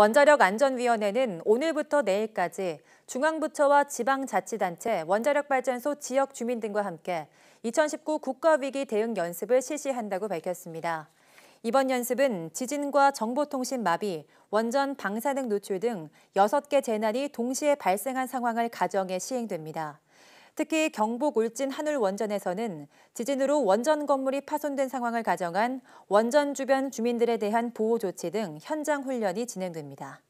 원자력 안전위원회는 오늘부터 내일까지 중앙부처와 지방자치단체, 원자력발전소 지역 주민 등과 함께 2019 국가위기 대응 연습을 실시한다고 밝혔습니다. 이번 연습은 지진과 정보통신 마비, 원전 방사능 노출 등 6개 재난이 동시에 발생한 상황을 가정해 시행됩니다. 특히 경북 울진 한울 원전에서는 지진으로 원전 건물이 파손된 상황을 가정한 원전 주변 주민들에 대한 보호 조치 등 현장 훈련이 진행됩니다.